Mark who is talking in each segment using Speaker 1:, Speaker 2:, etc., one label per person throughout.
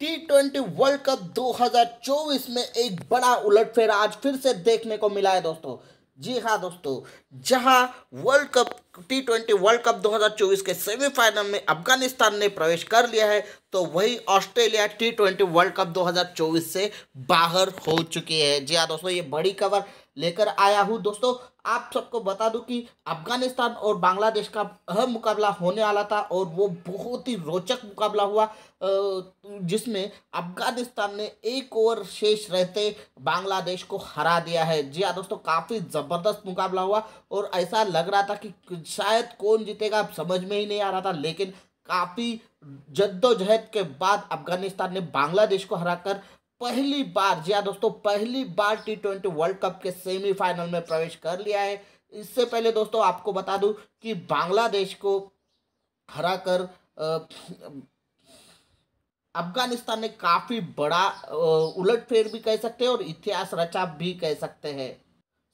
Speaker 1: T twenty world cup 2024 में एक बड़ा उलटफेर आज फिर से देखने को मिला है दोस्तों जी हाँ दोस्तों जहां world cup T twenty world cup 2024 के सेमीफाइनल में अफगानिस्तान ने प्रवेश कर लिया है तो वही Australia T twenty world cup 2024 से बाहर हो चुकी है जी हाँ दोस्तों ये बड़ी खबर लेकर आया हूँ दोस्तों आप सबको बता दूं कि अफगानिस्तान और बांग्लादेश का अहम मुकाबला होने वाला था और वो बहुत ही रोचक मुकाबला हुआ जिसमें अफगानिस्तान ने एक ओवर शेष रहते बांग्लादेश को हरा दिया है जी हाँ दोस्तों काफ़ी ज़बरदस्त मुकाबला हुआ और ऐसा लग रहा था कि शायद कौन जीतेगा समझ में ही नहीं आ रहा था लेकिन काफ़ी जद्दोजहद के बाद अफगानिस्तान ने बांग्लादेश को हराकर पहली बार जी हाँ दोस्तों पहली बार टी ट्वेंटी वर्ल्ड कप के सेमीफाइनल में प्रवेश कर लिया है इससे पहले दोस्तों आपको बता दूं कि बांग्लादेश को हरा कर अफगानिस्तान ने काफ़ी बड़ा उलटफेर भी कह सकते हैं और इतिहास रचा भी कह सकते हैं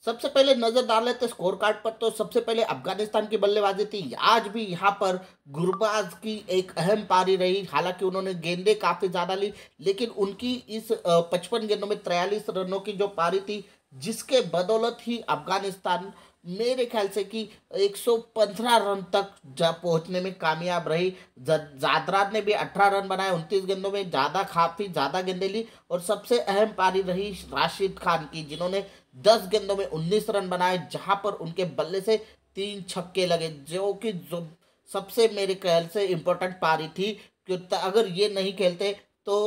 Speaker 1: सबसे पहले नज़र डाल लेते स्कोर कार्ड पर तो सबसे पहले अफगानिस्तान की बल्लेबाजी थी आज भी यहाँ पर गुरबाज की एक अहम पारी रही हालांकि उन्होंने गेंदे काफ़ी ज़्यादा ली लेकिन उनकी इस पचपन गेंदों में त्रयालीस रनों की जो पारी थी जिसके बदौलत ही अफगानिस्तान मेरे ख्याल से कि 115 रन तक जा पहुंचने में कामयाब रही जादरान ने भी 18 रन बनाए 29 गेंदों में ज़्यादा काफ़ी ज़्यादा गेंदे ली और सबसे अहम पारी रही राशिद खान की जिन्होंने दस गेंदों में उन्नीस रन बनाए जहां पर उनके बल्ले से तीन छक्के लगे जो कि जो सबसे मेरे ख्याल से इम्पोर्टेंट पारी थी क्योंकि अगर ये नहीं खेलते तो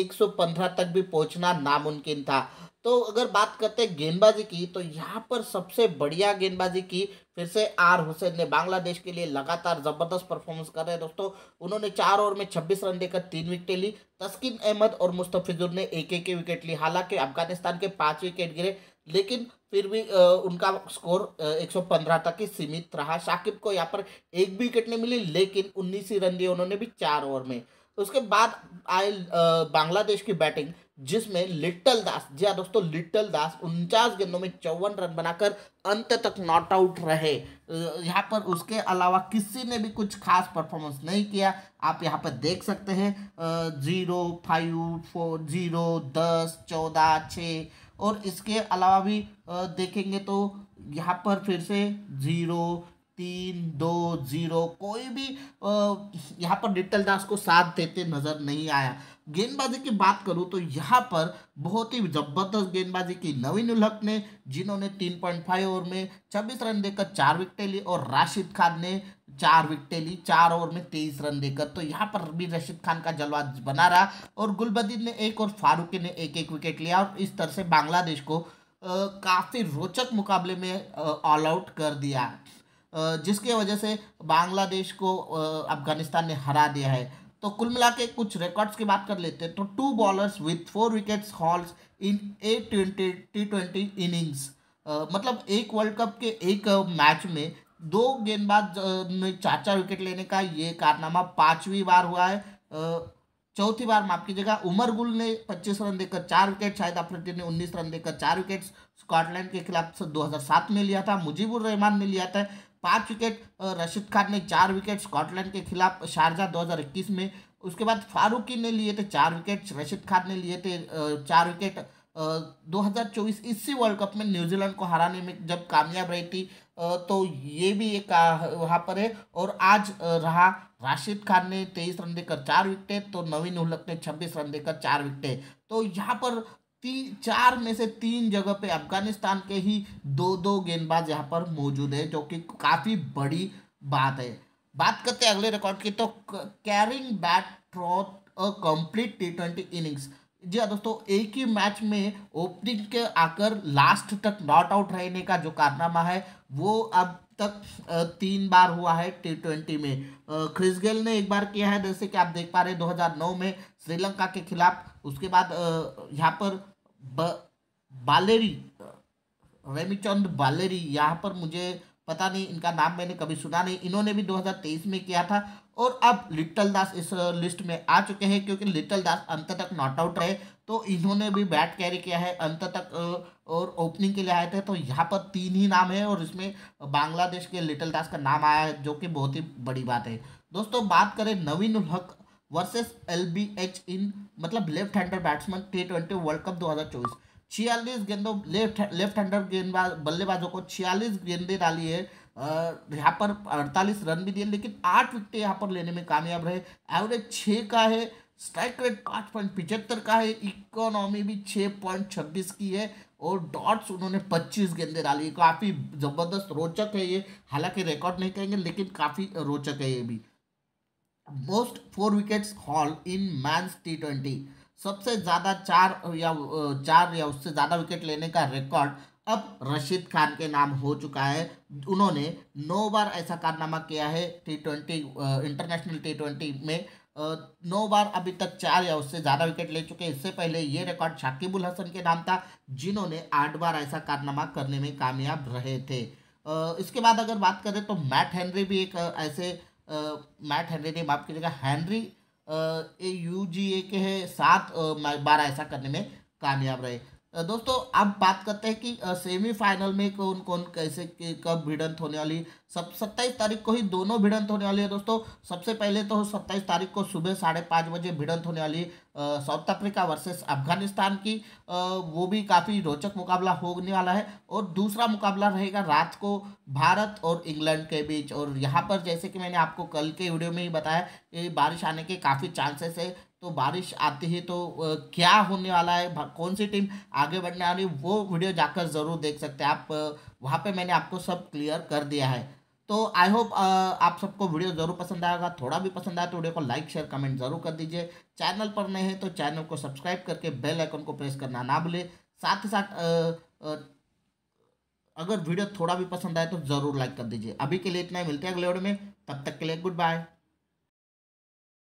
Speaker 1: एक सौ पंद्रह तक भी पहुंचना नामुमकिन था तो अगर बात करते गेंदबाजी की तो यहाँ पर सबसे बढ़िया गेंदबाजी की फिर से आर हुसैन ने बांग्लादेश के लिए लगातार ज़बरदस्त परफॉर्मेंस कर रहे हैं दोस्तों उन्होंने चार ओवर में 26 रन देकर तीन विकेटें ली तस्किन अहमद और मुस्तफिजुर ने एक एक विकेट ली हालांकि अफगानिस्तान के पाँच विकेट गिरे लेकिन फिर भी उनका स्कोर 115 तक ही सीमित रहा शाकिब को यहाँ पर एक भी विकेट नहीं मिली लेकिन उन्नीस ही रन दिए उन्होंने भी चार ओवर में तो उसके बाद आए बांग्लादेश की बैटिंग जिसमें लिटल दास जी हाँ दोस्तों लिटल दास उनचास गेंदों में चौवन रन बनाकर अंत तक नॉट आउट रहे यहाँ पर उसके अलावा किसी ने भी कुछ खास परफॉर्मेंस नहीं किया आप यहाँ पर देख सकते हैं जीरो फाइव फोर जीरो दस चौदह छः और इसके अलावा भी देखेंगे तो यहाँ पर फिर से ज़ीरो तीन दो जीरो कोई भी यहाँ पर डिटल दास को साथ देते नज़र नहीं आया गेंदबाजी की बात करूँ तो यहाँ पर बहुत ही ज़बरदस्त गेंदबाजी की नवीन उलहक ने जिन्होंने फाइव ओवर में छब्बीस रन देकर चार विकेट ली और राशिद खान ने चार विकटें ली चार ओवर में तेईस रन देकर तो यहाँ पर भी रशीद खान का जलवा बना रहा और गुलबदीन ने एक और फारूकी ने एक एक विकेट लिया और इस तरह से बांग्लादेश को काफ़ी रोचक मुकाबले में ऑल आउट कर दिया जिसके वजह से बांग्लादेश को अफगानिस्तान ने हरा दिया है तो कुल मिला के कुछ रिकॉर्ड्स की बात कर लेते हैं तो two bowlers with four wickets hauls in a twenty T twenty innings मतलब एक वर्ल्ड कप के एक मैच में दो गेंदबाज में चार चार विकेट लेने का ये कारनामा पांचवी बार हुआ है चौथी बार माफ कीजिएगा उमर गुल ने 25 रन देकर चार विकेट शायद अफरीदी ने 19 रन देकर चार विकेट स्कॉटलैंड के खिलाफ 2007 में लिया था मुजीबुर रहमान ने लिया था पाँच विकेट रशीद खान ने चार विकेट स्कॉटलैंड के खिलाफ शारजा 2021 में उसके बाद फारूकी ने लिए थे चार विकेट रशीद खान ने लिए थे चार विकेट 2024 इसी वर्ल्ड कप में न्यूजीलैंड को हराने में जब कामयाब रही थी तो ये भी एक वहाँ पर है और आज रहा राशिद खान ने तेईस रन देकर चार विकेटें तो नवीन उलक ने छब्बीस रन देकर चार विकेटें तो यहाँ पर तीन चार में से तीन जगह पे अफगानिस्तान के ही दो दो गेंदबाज यहाँ पर मौजूद है जो कि काफ़ी बड़ी बात है बात करते हैं अगले रिकॉर्ड की तो carrying bat through a complete T twenty innings जी हाँ दोस्तों एक ही मैच में ओपनिंग के आकर लास्ट तक नॉट आउट रहने का जो कारनामा है वो अब तक तीन बार हुआ है टी ट्वेंटी में क्रिस गेल ने एक बार किया है जैसे कि आप देख पा रहे हैं 2009 में श्रीलंका के खिलाफ उसके बाद यहाँ पर ब, बालेरी रेमीचंद बालेरी यहाँ पर मुझे पता नहीं इनका नाम मैंने कभी सुना नहीं इन्होंने भी 2023 में किया था और अब लिटल दास इस लिस्ट में आ चुके हैं क्योंकि लिटल दास अंत तक नॉट आउट रहे तो इन्होंने भी बैट कैरी किया है अंत तक और ओपनिंग के लिए आए थे तो यहाँ पर तीन ही नाम है और इसमें बांग्लादेश के लिटल दास का नाम आया है जो कि बहुत ही बड़ी बात है दोस्तों बात करें Naveen Haq versus L B H in मतलब left hander batsman T twenty world cup दो हज़ार चौबीस छियालीस गेंदों लेफ्ट लेफ्ट हैंडर गेंदबाज बल्लेबाजों को छियालीस गेंदें डाली है यहाँ पर 48 रन भी दिए लेकिन आठ विकेट यहाँ पर लेने में कामयाब रहे एवरेज छः का है स्ट्राइक रेट पाँच पॉइंट पिचहत्तर का है इकोनॉमी भी छः पॉइंट छब्बीस की है और डॉट्स उन्होंने 25 गेंदे डाली काफ़ी ज़बरदस्त रोचक है ये हालांकि रिकॉर्ड नहीं कहेंगे लेकिन काफ़ी रोचक है ये भी most four wickets haul in men's T twenty सबसे ज़्यादा चार या चार या उससे ज़्यादा विकेट लेने का रिकॉर्ड अब रशीद खान के नाम हो चुका है उन्होंने नौ बार ऐसा कारनामा किया है T twenty international T twenty में नौ बार अभी तक चार या उससे ज़्यादा विकेट ले चुके हैं इससे पहले ये रिकॉर्ड शाकिबुल हसन के नाम था जिन्होंने आठ बार ऐसा कारनामा करने में कामयाब रहे थे इसके बाद अगर बात करें तो मैट हेनरी भी एक ऐसे मैट हेनरी ने माफ कीजिएगा हैंनरी यू जी ए के है सात बार ऐसा करने में कामयाब रहे दोस्तों अब बात करते हैं कि सेमीफाइनल में कौन कौन कैसे कब भिड़ंत होने वाली सब सत्ताईस तारीख को ही दोनों भिड़ंत होने वाली है दोस्तों सबसे पहले तो सत्ताईस तारीख को सुबह साढ़े पाँच बजे भिड़ंत होने वाली साउथ अफ्रीका वर्सेस अफगानिस्तान की आ, वो भी काफ़ी रोचक मुकाबला होने वाला है और दूसरा मुकाबला रहेगा रात को भारत और इंग्लैंड के बीच और यहाँ पर जैसे कि मैंने आपको कल के वीडियो में ही बताया कि बारिश आने के काफ़ी चांसेस है तो बारिश आती है तो क्या होने वाला है कौन सी टीम आगे बढ़ने वाली वो वीडियो जाकर ज़रूर देख सकते हैं आप वहाँ पे मैंने आपको सब क्लियर कर दिया है तो आई होप आप सबको वीडियो ज़रूर पसंद आएगा थोड़ा भी पसंद आया तो वीडियो को लाइक शेयर कमेंट ज़रूर कर दीजिए चैनल पर नए हैं तो चैनल को सब्सक्राइब करके बेल आइकन को प्रेस करना ना भूले साथ ही साथ अगर वीडियो थोड़ा भी पसंद आए तो ज़रूर लाइक कर दीजिए अभी के लिए इतना ही मिलते हैं अगले वीडियो में तब तक के लिए गुड बाय